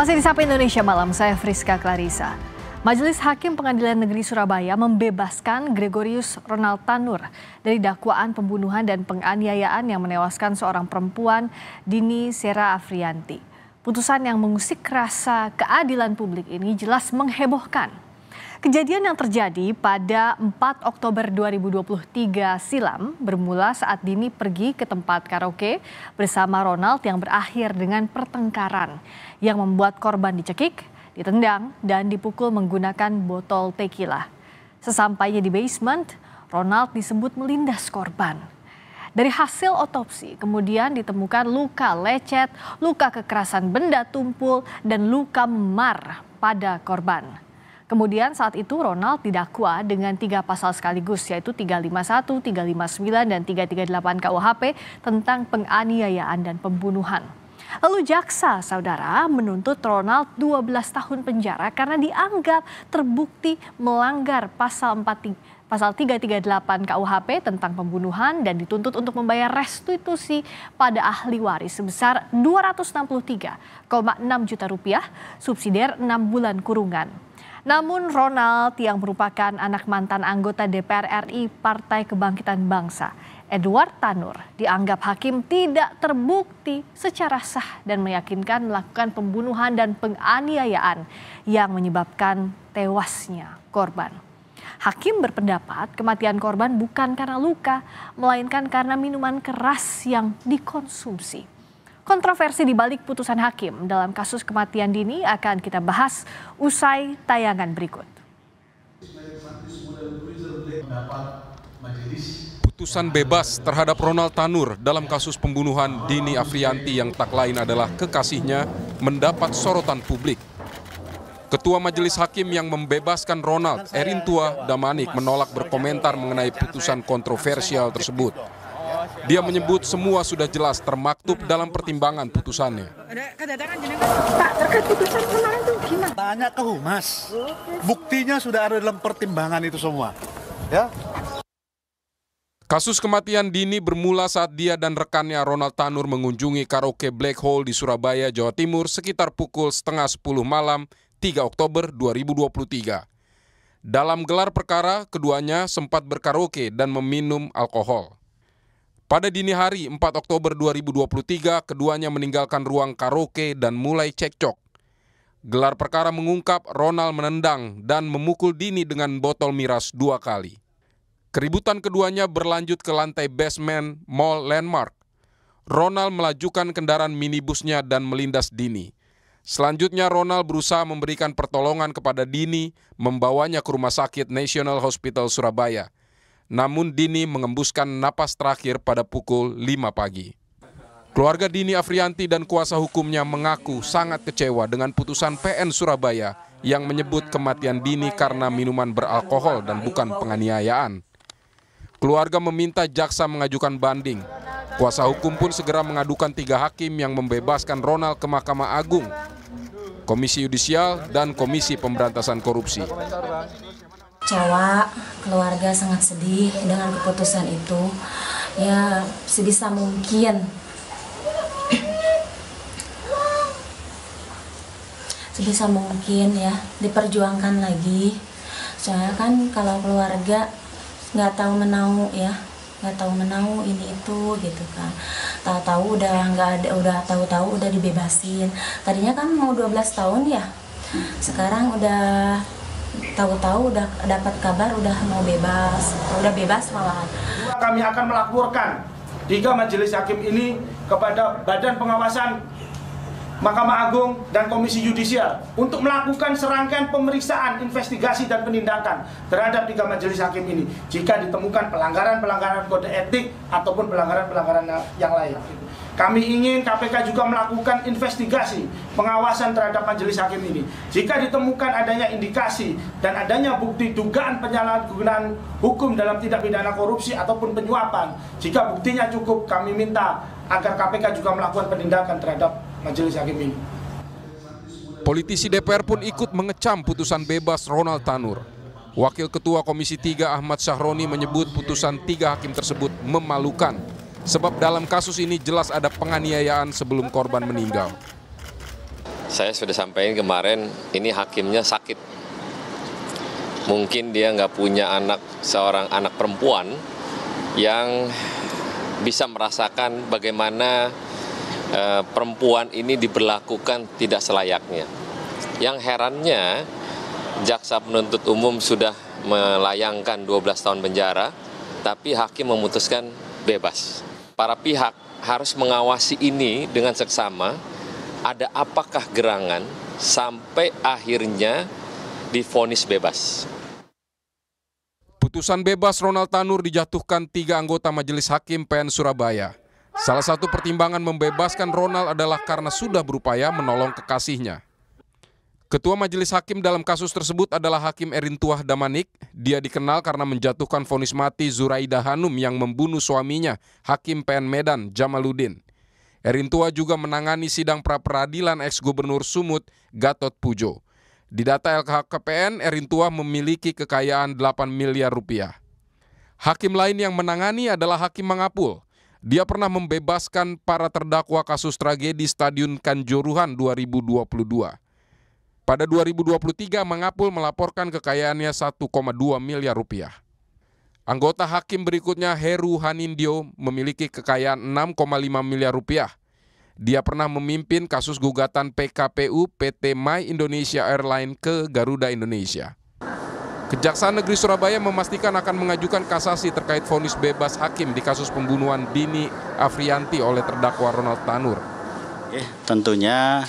Masih di Sapa Indonesia Malam, saya Friska Clarissa. Majelis Hakim Pengadilan Negeri Surabaya membebaskan Gregorius Ronald Tanur dari dakwaan pembunuhan dan penganiayaan yang menewaskan seorang perempuan Dini Sera Afrianti. Putusan yang mengusik rasa keadilan publik ini jelas menghebohkan. Kejadian yang terjadi pada 4 Oktober 2023 silam bermula saat Dini pergi ke tempat karaoke bersama Ronald yang berakhir dengan pertengkaran yang membuat korban dicekik, ditendang, dan dipukul menggunakan botol tequila. Sesampainya di basement, Ronald disebut melindas korban. Dari hasil otopsi, kemudian ditemukan luka lecet, luka kekerasan benda tumpul, dan luka memar pada korban. Kemudian saat itu Ronald didakwa dengan tiga pasal sekaligus yaitu 351, 359, dan 338 KUHP tentang penganiayaan dan pembunuhan. Lalu jaksa saudara menuntut Ronald 12 tahun penjara karena dianggap terbukti melanggar pasal 4 pasal 338 KUHP tentang pembunuhan dan dituntut untuk membayar restitusi pada ahli waris sebesar 263,6 juta rupiah, subsidiar 6 bulan kurungan. Namun Ronald yang merupakan anak mantan anggota DPR RI Partai Kebangkitan Bangsa Edward Tanur dianggap hakim tidak terbukti secara sah dan meyakinkan melakukan pembunuhan dan penganiayaan yang menyebabkan tewasnya korban. Hakim berpendapat kematian korban bukan karena luka, melainkan karena minuman keras yang dikonsumsi. Kontroversi di balik putusan hakim dalam kasus kematian dini akan kita bahas usai tayangan berikut. Putusan bebas terhadap Ronald Tanur dalam kasus pembunuhan Dini Afrianti yang tak lain adalah kekasihnya mendapat sorotan publik. Ketua Majelis Hakim yang membebaskan Ronald, Erin Tua Damanik menolak berkomentar mengenai putusan kontroversial tersebut. Dia menyebut semua sudah jelas termaktub dalam pertimbangan putusannya. Pak, terkait putusan kemarin itu gimana? Tanya ke Humas. Buktinya sudah ada dalam pertimbangan itu semua. Ya, Kasus kematian Dini bermula saat dia dan rekannya Ronald Tanur mengunjungi karaoke Black Hole di Surabaya, Jawa Timur sekitar pukul setengah 10 malam 3 Oktober 2023. Dalam gelar perkara, keduanya sempat berkaraoke dan meminum alkohol. Pada dini hari 4 Oktober 2023, keduanya meninggalkan ruang karaoke dan mulai cekcok. Gelar perkara mengungkap Ronald menendang dan memukul Dini dengan botol miras dua kali. Keributan keduanya berlanjut ke lantai basement Mall Landmark. Ronald melajukan kendaraan minibusnya dan melindas Dini. Selanjutnya Ronald berusaha memberikan pertolongan kepada Dini membawanya ke rumah sakit National Hospital Surabaya. Namun Dini mengembuskan napas terakhir pada pukul 5 pagi. Keluarga Dini Afrianti dan kuasa hukumnya mengaku sangat kecewa dengan putusan PN Surabaya yang menyebut kematian Dini karena minuman beralkohol dan bukan penganiayaan. Keluarga meminta jaksa mengajukan banding. Kuasa hukum pun segera mengadukan tiga hakim yang membebaskan Ronald ke Mahkamah Agung, Komisi Yudisial, dan Komisi Pemberantasan Korupsi. Cewa, keluarga sangat sedih dengan keputusan itu. Ya, sebisa mungkin sebisa mungkin ya diperjuangkan lagi soalnya kan kalau keluarga nggak tahu menau ya nggak tahu menau ini itu gitu kan tak tahu udah nggak ada udah tahu-tahu udah dibebasin tadinya kan mau 12 tahun ya sekarang udah tahu-tahu udah dapat kabar udah mau bebas udah bebas malah. kami akan melaporkan tiga majelis hakim ini kepada badan pengawasan Mahkamah Agung dan Komisi Yudisial untuk melakukan serangkaian pemeriksaan, investigasi dan penindakan terhadap tiga majelis hakim ini jika ditemukan pelanggaran-pelanggaran kode etik ataupun pelanggaran-pelanggaran yang lain. Kami ingin KPK juga melakukan investigasi pengawasan terhadap majelis hakim ini. Jika ditemukan adanya indikasi dan adanya bukti dugaan penyalahgunaan hukum dalam tindak pidana korupsi ataupun penyuapan, jika buktinya cukup, kami minta agar KPK juga melakukan penindakan terhadap majelis hakim ini. Politisi DPR pun ikut mengecam putusan bebas Ronald Tanur. Wakil Ketua Komisi 3 Ahmad Syahroni menyebut putusan tiga hakim tersebut memalukan. Sebab dalam kasus ini jelas ada penganiayaan sebelum korban meninggal. Saya sudah sampaikan kemarin, ini hakimnya sakit. Mungkin dia nggak punya anak seorang anak perempuan yang bisa merasakan bagaimana Eh, perempuan ini diberlakukan tidak selayaknya. Yang herannya, jaksa penuntut umum sudah melayangkan 12 tahun penjara, tapi hakim memutuskan bebas. Para pihak harus mengawasi ini dengan seksama, ada apakah gerangan sampai akhirnya difonis bebas. Putusan bebas Ronald Tanur dijatuhkan tiga anggota Majelis Hakim PN Surabaya. Salah satu pertimbangan membebaskan Ronald adalah karena sudah berupaya menolong kekasihnya. Ketua Majelis Hakim dalam kasus tersebut adalah Hakim Erin Tuah Damanik. Dia dikenal karena menjatuhkan vonis mati Zuraida Hanum yang membunuh suaminya, Hakim PN Medan, Jamaludin. Erin Erintuah juga menangani sidang pra-peradilan ex-gubernur Sumut, Gatot Pujo. Di data Erin Erintuah memiliki kekayaan 8 miliar rupiah. Hakim lain yang menangani adalah Hakim Mangapul. Dia pernah membebaskan para terdakwa kasus tragedi Stadion Kanjuruhan 2022. Pada 2023, Mangapul melaporkan kekayaannya 1,2 miliar rupiah. Anggota hakim berikutnya Heru Hanindio memiliki kekayaan 6,5 miliar rupiah. Dia pernah memimpin kasus gugatan PKPU PT My Indonesia Airline ke Garuda Indonesia. Kejaksaan Negeri Surabaya memastikan akan mengajukan kasasi terkait vonis bebas hakim di kasus pembunuhan Dini Afrianti oleh terdakwa Ronald Tanur. tentunya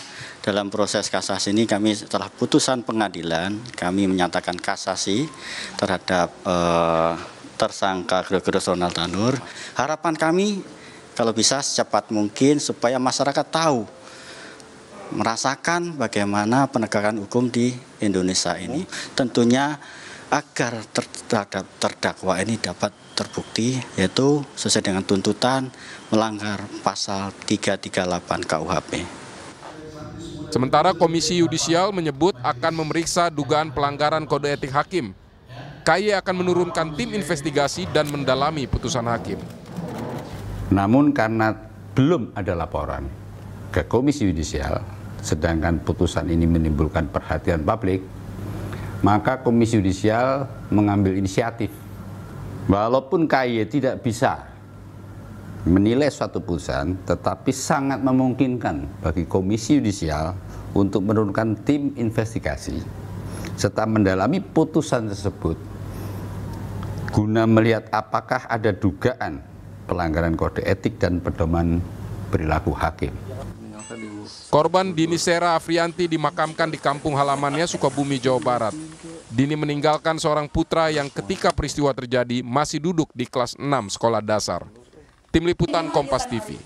dalam proses kasasi ini kami setelah putusan pengadilan kami menyatakan kasasi terhadap eh, tersangka Gregorius Ronald Tanur. Harapan kami kalau bisa secepat mungkin supaya masyarakat tahu merasakan bagaimana penegakan hukum di Indonesia ini. Tentunya agar terhadap terdakwa ini dapat terbukti yaitu sesuai dengan tuntutan melanggar pasal 338 KUHP. Sementara Komisi Yudisial menyebut akan memeriksa dugaan pelanggaran kode etik hakim. KY e akan menurunkan tim investigasi dan mendalami putusan hakim. Namun karena belum ada laporan ke Komisi Yudisial, sedangkan putusan ini menimbulkan perhatian publik, maka Komisi Yudisial mengambil inisiatif. Walaupun KY tidak bisa menilai suatu putusan, tetapi sangat memungkinkan bagi Komisi Yudisial untuk menurunkan tim investigasi serta mendalami putusan tersebut guna melihat apakah ada dugaan pelanggaran kode etik dan pedoman perilaku hakim. Korban Dini Sera Afrianti dimakamkan di kampung halamannya Sukabumi, Jawa Barat. Dini meninggalkan seorang putra yang ketika peristiwa terjadi masih duduk di kelas 6 sekolah dasar. Tim Liputan Kompas TV.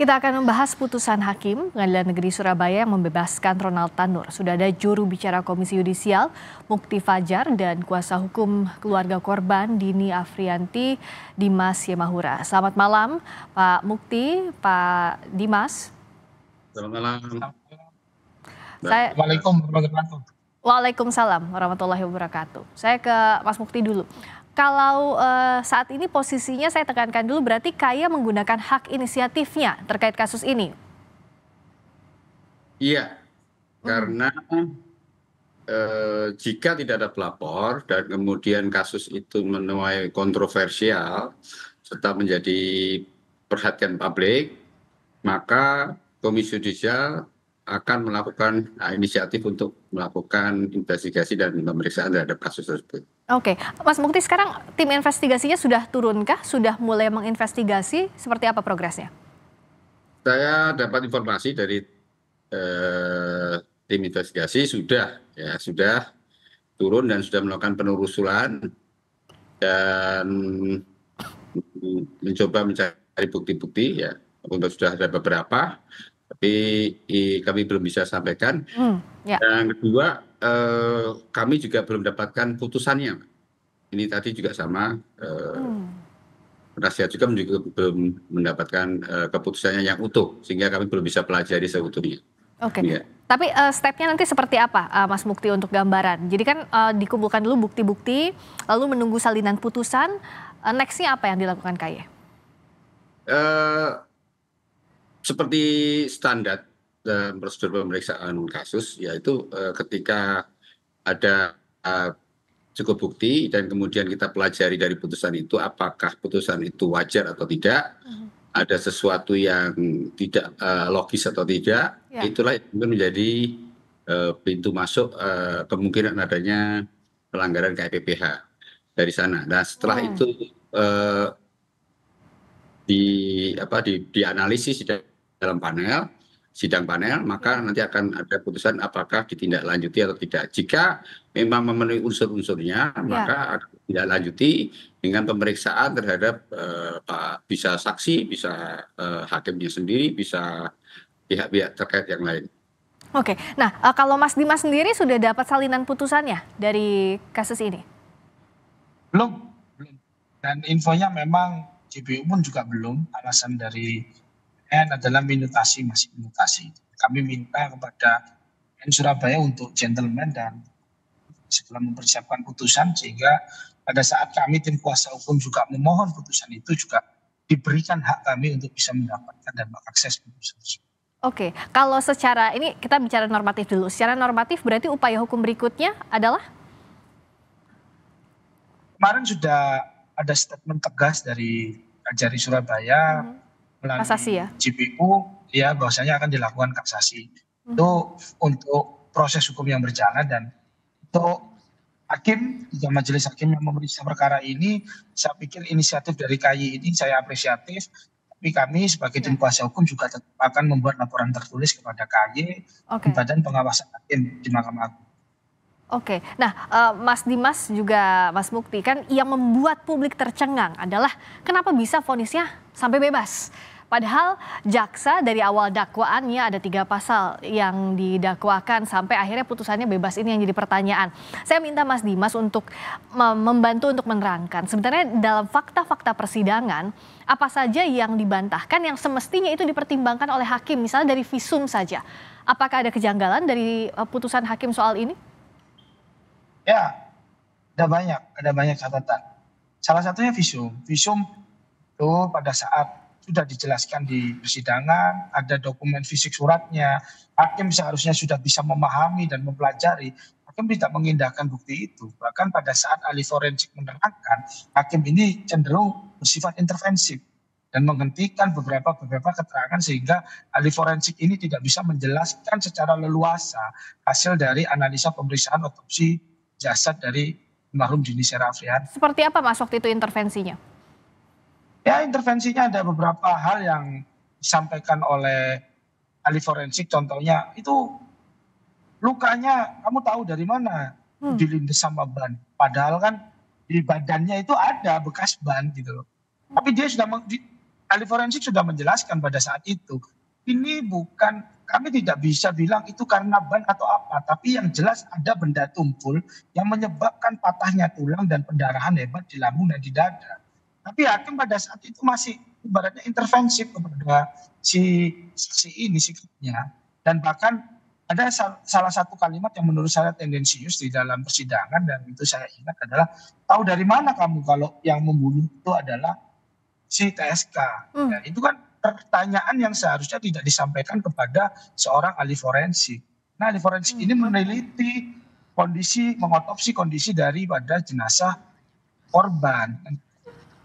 Kita akan membahas putusan hakim Pengadilan Negeri Surabaya yang membebaskan Ronald Tanur. Sudah ada juru bicara Komisi Yudisial Mukti Fajar dan kuasa hukum keluarga korban Dini Afrianti Dimas Yemahura. Selamat malam Pak Mukti, Pak Dimas. Selamat malam. Saya... Assalamualaikum Waalaikumsalam warahmatullahi wabarakatuh. Saya ke Mas Mukti dulu kalau uh, saat ini posisinya saya tekankan dulu berarti Kaya menggunakan hak inisiatifnya terkait kasus ini. Iya, hmm. karena uh, jika tidak ada pelapor dan kemudian kasus itu menuai kontroversial serta menjadi perhatian publik, maka Komisi Judisial akan melakukan nah, inisiatif untuk melakukan investigasi dan pemeriksaan terhadap kasus tersebut. Oke, Mas Mukti sekarang tim investigasinya sudah turunkah? Sudah mulai menginvestigasi? Seperti apa progresnya? Saya dapat informasi dari eh, tim investigasi sudah ya sudah turun dan sudah melakukan penelusuran dan mencoba mencari bukti-bukti ya untuk sudah ada beberapa tapi kami belum bisa sampaikan. Hmm, ya. Yang kedua eh, kami juga belum dapatkan putusannya. Ini tadi juga sama eh, hmm. juga juga belum mendapatkan eh, keputusannya yang utuh sehingga kami belum bisa pelajari seutuhnya. Oke. Okay. Ya. Tapi uh, stepnya nanti seperti apa, uh, Mas Mukti untuk gambaran? Jadi kan uh, dikumpulkan dulu bukti-bukti, lalu menunggu salinan putusan. Uh, Nextnya apa yang dilakukan KY? Uh, seperti standar prosedur pemeriksaan kasus yaitu eh, ketika ada eh, cukup bukti dan kemudian kita pelajari dari putusan itu apakah putusan itu wajar atau tidak hmm. ada sesuatu yang tidak eh, logis atau tidak ya. itulah itu menjadi pintu masuk kemungkinan adanya pelanggaran KPPH dari sana. Nah setelah oh. itu di apa di dianalisis dalam panel sidang panel maka ya. nanti akan ada putusan apakah ditindaklanjuti atau tidak. Jika memang memenuhi unsur-unsurnya ya. maka akan ditindaklanjuti dengan pemeriksaan terhadap eh, Pak bisa saksi, bisa eh, hakimnya sendiri, bisa pihak-pihak terkait yang lain. Oke, nah eh, kalau Mas Dimas sendiri sudah dapat salinan putusannya dari kasus ini? Belum, belum. Dan infonya memang JPU pun juga belum alasan dari N adalah minutasi masih minutasi. Kami minta kepada N Surabaya untuk gentleman dan sebelum mempersiapkan putusan sehingga pada saat kami tim kuasa hukum juga memohon putusan itu juga diberikan hak kami untuk bisa mendapatkan dan mengakses putusan Oke, Oke, kalau secara ini kita bicara normatif dulu. Secara normatif berarti upaya hukum berikutnya adalah kemarin sudah ada statement tegas dari Kajari Surabaya mm -hmm melalui kasasi ya? ya bahwasanya akan dilakukan kasasi. Hmm. Itu untuk proses hukum yang berjalan dan untuk hakim jika majelis hakim yang memeriksa perkara ini saya pikir inisiatif dari KY ini saya apresiatif tapi kami sebagai ya. tim kuasa hukum juga akan membuat laporan tertulis kepada KY okay. Badan Pengawasan Hakim di Mahkamah Agung. Oke, nah uh, Mas Dimas juga Mas Mukti kan yang membuat publik tercengang adalah kenapa bisa vonisnya sampai bebas? Padahal jaksa dari awal dakwaannya ada tiga pasal yang didakwakan sampai akhirnya putusannya bebas ini yang jadi pertanyaan. Saya minta Mas Dimas untuk membantu untuk menerangkan sebenarnya dalam fakta-fakta persidangan apa saja yang dibantahkan yang semestinya itu dipertimbangkan oleh hakim misalnya dari visum saja. Apakah ada kejanggalan dari eh, putusan hakim soal ini? Ya, ada banyak, ada banyak catatan. Salah satunya visum. Visum itu pada saat sudah dijelaskan di persidangan, ada dokumen fisik suratnya, hakim seharusnya sudah bisa memahami dan mempelajari, hakim tidak mengindahkan bukti itu. Bahkan pada saat ahli forensik menerangkan, hakim ini cenderung bersifat intervensif dan menghentikan beberapa beberapa keterangan sehingga ahli forensik ini tidak bisa menjelaskan secara leluasa hasil dari analisa pemeriksaan otopsi jasad dari almarhum Juni Serafrian. Seperti apa Mas waktu itu intervensinya? Ya intervensinya ada beberapa hal yang disampaikan oleh ahli forensik contohnya itu lukanya kamu tahu dari mana hmm. dilindas sama ban padahal kan di badannya itu ada bekas ban gitu loh tapi dia sudah ahli forensik sudah menjelaskan pada saat itu ini bukan kami tidak bisa bilang itu karena ban atau apa, tapi yang jelas ada benda tumpul yang menyebabkan patahnya tulang dan pendarahan hebat di lambung dan di dada. Tapi hakim pada saat itu masih ibaratnya intervensi kepada si saksi ini sikapnya dan bahkan ada salah satu kalimat yang menurut saya tendensius di dalam persidangan dan itu saya ingat adalah tahu dari mana kamu kalau yang membunuh itu adalah si TSK. Hmm. Ya, itu kan pertanyaan yang seharusnya tidak disampaikan kepada seorang ahli forensik. Nah, ahli forensik hmm. ini meneliti kondisi, mengotopsi kondisi daripada jenazah korban.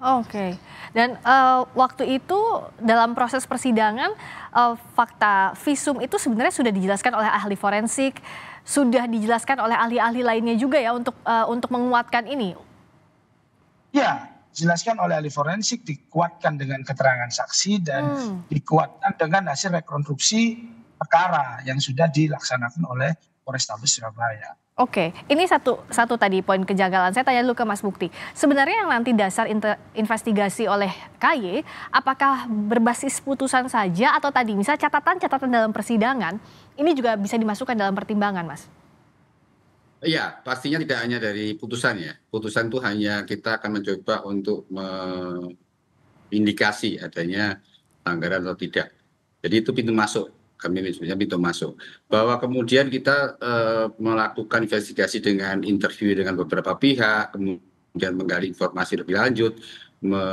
Oke, okay. dan uh, waktu itu dalam proses persidangan uh, fakta visum itu sebenarnya sudah dijelaskan oleh ahli forensik, sudah dijelaskan oleh ahli-ahli lainnya juga ya untuk uh, untuk menguatkan ini. Ya, dijelaskan oleh ahli forensik dikuatkan dengan keterangan saksi dan hmm. dikuatkan dengan hasil rekonstruksi perkara yang sudah dilaksanakan oleh Polrestabes Surabaya. Oke, ini satu satu tadi poin kejanggalan. Saya tanya dulu ke Mas Bukti. Sebenarnya yang nanti dasar inter, investigasi oleh KY, apakah berbasis putusan saja atau tadi misalnya catatan-catatan dalam persidangan, ini juga bisa dimasukkan dalam pertimbangan, Mas? Iya, pastinya tidak hanya dari putusan ya. Putusan itu hanya kita akan mencoba untuk mengindikasi adanya anggaran atau tidak. Jadi itu pintu masuk. Kami sebenarnya pintu masuk. Bahwa kemudian kita e, melakukan investigasi dengan interview dengan beberapa pihak, kemudian menggali informasi lebih lanjut, me,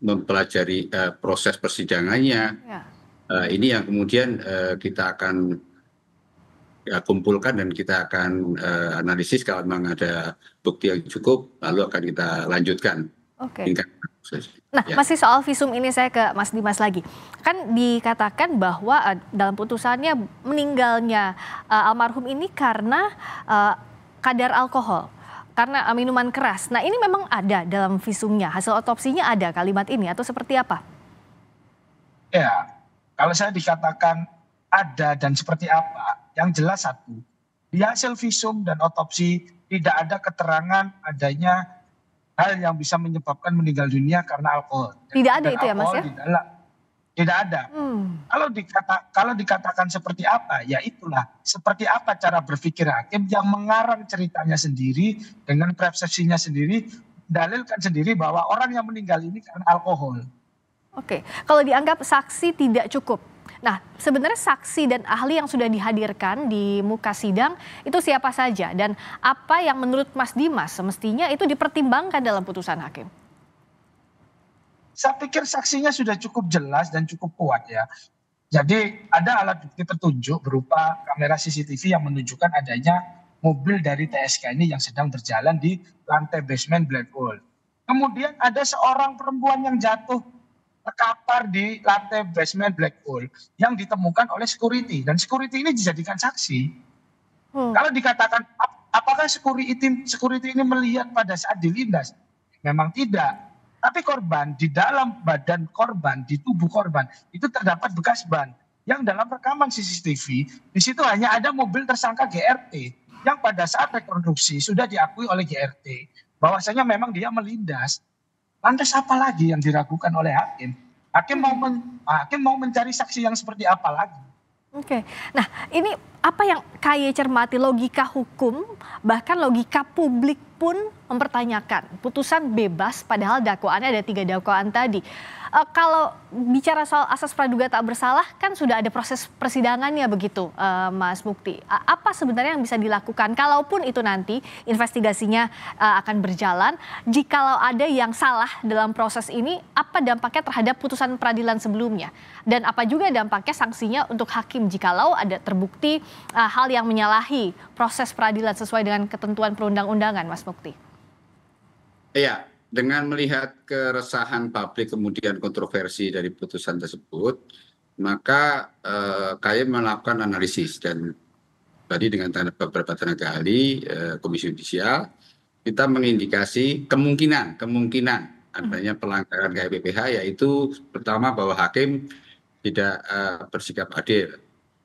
mempelajari e, proses persidangannya. Ya. E, ini yang kemudian e, kita akan Ya, kumpulkan dan kita akan eh, analisis kalau memang ada bukti yang cukup lalu akan kita lanjutkan. Oke. Okay. Nah, ya. masih soal visum ini saya ke Mas Dimas lagi. Kan dikatakan bahwa uh, dalam putusannya meninggalnya uh, almarhum ini karena uh, kadar alkohol, karena minuman keras. Nah, ini memang ada dalam visumnya. Hasil otopsinya ada kalimat ini atau seperti apa? Ya, kalau saya dikatakan ada dan seperti apa, yang jelas satu di hasil visum dan otopsi tidak ada keterangan adanya hal yang bisa menyebabkan meninggal dunia karena alkohol. Tidak ada dan itu ya Mas ya? Tidak, tidak ada. Hmm. Kalau dikata kalau dikatakan seperti apa, ya itulah seperti apa cara berpikir hakim yang mengarang ceritanya sendiri dengan persepsinya sendiri, dalilkan sendiri bahwa orang yang meninggal ini karena alkohol. Oke, kalau dianggap saksi tidak cukup, Nah, sebenarnya saksi dan ahli yang sudah dihadirkan di muka sidang itu siapa saja dan apa yang menurut Mas Dimas semestinya itu dipertimbangkan dalam putusan hakim? Saya pikir saksinya sudah cukup jelas dan cukup kuat ya. Jadi ada alat bukti petunjuk berupa kamera CCTV yang menunjukkan adanya mobil dari TSK ini yang sedang berjalan di lantai basement Black Hole. Kemudian ada seorang perempuan yang jatuh terkapar di lantai basement black hole yang ditemukan oleh security dan security ini dijadikan saksi. Hmm. Kalau dikatakan apakah security security ini melihat pada saat dilindas? Memang tidak. Tapi korban di dalam badan korban, di tubuh korban itu terdapat bekas ban yang dalam rekaman CCTV di situ hanya ada mobil tersangka GRT yang pada saat rekonstruksi sudah diakui oleh GRT bahwasanya memang dia melindas Lantas apa lagi yang diragukan oleh hakim? Hakim mau men, hakim mau mencari saksi yang seperti apa lagi? Oke. Okay. Nah, ini apa yang kaya cermati logika hukum bahkan logika publik pun mempertanyakan putusan bebas padahal dakwaannya ada tiga dakwaan tadi. E, kalau bicara soal asas praduga tak bersalah kan sudah ada proses persidangannya begitu e, Mas Mukti. E, apa sebenarnya yang bisa dilakukan kalaupun itu nanti investigasinya e, akan berjalan jikalau ada yang salah dalam proses ini apa dampaknya terhadap putusan peradilan sebelumnya dan apa juga dampaknya sanksinya untuk hakim jikalau ada terbukti uh, hal yang menyalahi proses peradilan sesuai dengan ketentuan perundang-undangan, Mas Mukti? Iya, dengan melihat keresahan publik kemudian kontroversi dari putusan tersebut, maka eh, kami melakukan analisis dan tadi dengan tanda, beberapa tenaga ahli eh, Komisi Yudisial, kita mengindikasi kemungkinan kemungkinan adanya hmm. pelanggaran KPPH yaitu pertama bahwa hakim tidak uh, bersikap adil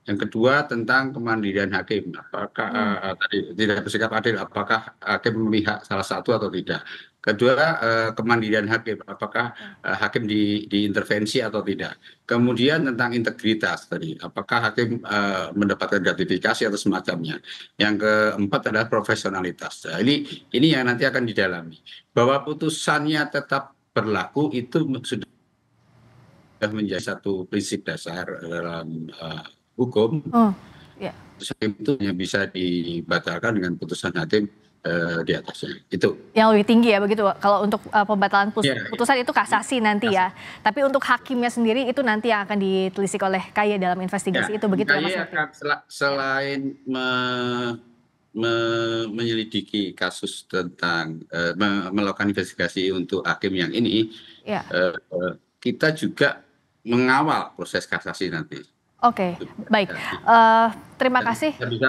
yang kedua tentang kemandirian hakim, apakah hmm. uh, tadi tidak bersikap adil, apakah hakim memihak salah satu atau tidak. Kedua uh, kemandirian hakim, apakah uh, hakim di, diintervensi atau tidak. Kemudian tentang integritas tadi, apakah hakim uh, mendapatkan gratifikasi atau semacamnya. Yang keempat adalah profesionalitas. Nah, ini ini yang nanti akan didalami. Bahwa putusannya tetap berlaku itu sudah menjadi satu prinsip dasar dalam uh, hukum oh, yeah. Iya. itu hanya bisa dibatalkan dengan putusan hakim uh, di atasnya itu yang lebih tinggi ya begitu kalau untuk uh, pembatalan iya, iya. putusan, yeah, putusan yeah. itu kasasi nanti ya. kasasi. ya tapi untuk hakimnya sendiri itu nanti yang akan ditelisik oleh kaya dalam investigasi yeah. itu begitu kaya ya, akan sel selain me me menyelidiki kasus tentang uh, me melakukan investigasi untuk hakim yang ini, uh, uh, kita juga mengawal proses kasasi nanti. Oke, okay, baik. Uh, terima kasih. Kita bisa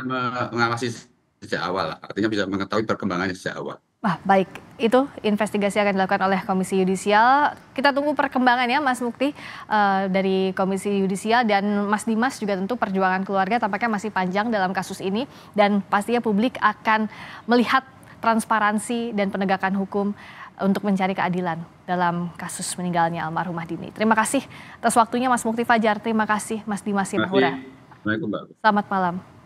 mengawasi sejak awal, artinya bisa mengetahui perkembangannya sejak awal. Ah, baik. Itu investigasi akan dilakukan oleh Komisi Yudisial. Kita tunggu perkembangannya, Mas Mukti, uh, dari Komisi Yudisial dan Mas Dimas juga tentu perjuangan keluarga tampaknya masih panjang dalam kasus ini dan pastinya publik akan melihat transparansi dan penegakan hukum untuk mencari keadilan dalam kasus meninggalnya almarhumah Dini. Terima kasih atas waktunya Mas Mukti Fajar. Terima kasih Mas Dimas Simahura. Selamat malam.